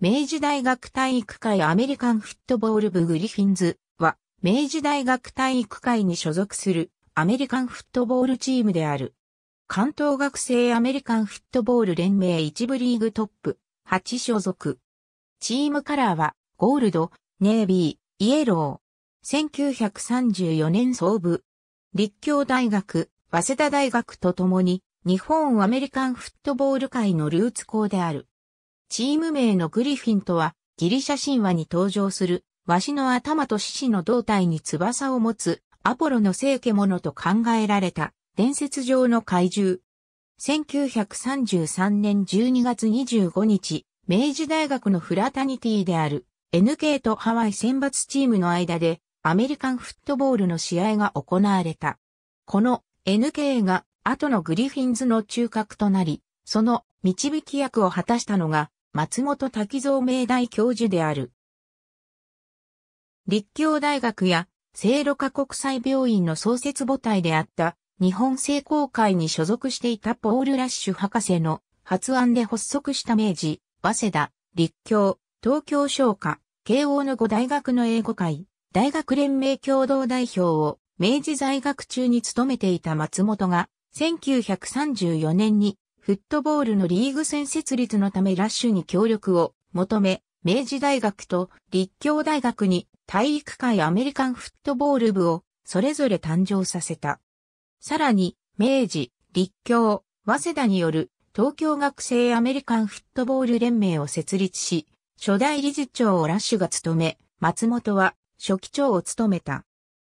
明治大学体育会アメリカンフットボール部グリフィンズは、明治大学体育会に所属するアメリカンフットボールチームである。関東学生アメリカンフットボール連盟一部リーグトップ、8所属。チームカラーは、ゴールド、ネイビー、イエロー。1934年創部。立教大学、早稲田大学とともに、日本アメリカンフットボール界のルーツ校である。チーム名のグリフィンとは、ギリシャ神話に登場する、ワシの頭と獅子の胴体に翼を持つ、アポロの聖獣と考えられた、伝説上の怪獣。1933年12月25日、明治大学のフラタニティである NK とハワイ選抜チームの間でアメリカンフットボールの試合が行われた。この NK が後のグリフィンズの中核となり、その導き役を果たしたのが松本滝蔵明大教授である。立教大学や、聖路加国際病院の創設母体であった、日本聖公会に所属していたポール・ラッシュ博士の発案で発足した明治、早稲田、立教、東京商科、慶応の5大学の英語会、大学連盟共同代表を明治在学中に務めていた松本が、1934年にフットボールのリーグ戦設立のためラッシュに協力を求め、明治大学と立教大学に体育会アメリカンフットボール部をそれぞれ誕生させた。さらに、明治、立教、早稲田による東京学生アメリカンフットボール連盟を設立し、初代理事長をラッシュが務め、松本は初期長を務めた。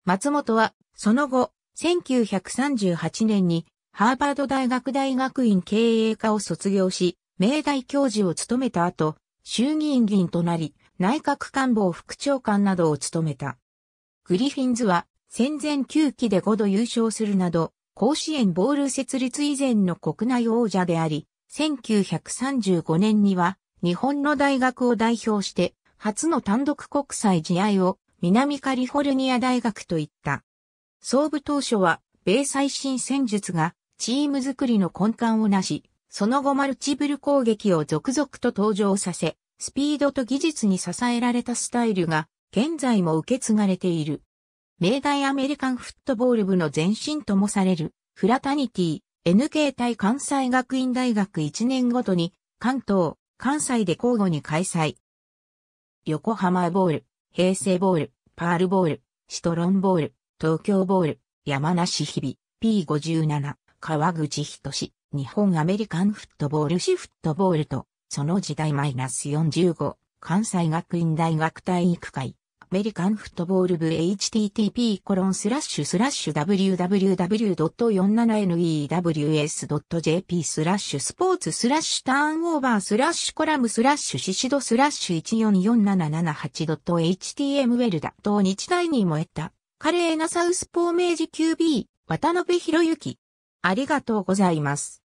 松本は、その後、1938年にハーバード大学大学院経営科を卒業し、明大教授を務めた後、衆議院議員となり、内閣官房副長官などを務めた。グリフィンズは、戦前9期で5度優勝するなど、甲子園ボール設立以前の国内王者であり、1935年には日本の大学を代表して初の単独国際試合を南カリフォルニア大学と言った。総部当初は米最新戦術がチーム作りの根幹をなし、その後マルチブル攻撃を続々と登場させ、スピードと技術に支えられたスタイルが、現在も受け継がれている。明大アメリカンフットボール部の前身ともされる、フラタニティ、NK 対関西学院大学1年ごとに、関東、関西で交互に開催。横浜ボール、平成ボール、パールボール、シトロンボール、東京ボール、山梨日々、P57。川口仁日本アメリカンフットボールシフットボールと、その時代マイナス45、関西学院大学体育会、アメリカンフットボール部 http コロンスラッシュスラッシュ www.47news.jp スラッシュスポーツスラッシュターンオーバースラッシュコラムスラッシュシシドスラッシュ 144778.html だと日大に燃えた。華麗なサウスポー明治 QB、渡辺博之。ありがとうございます。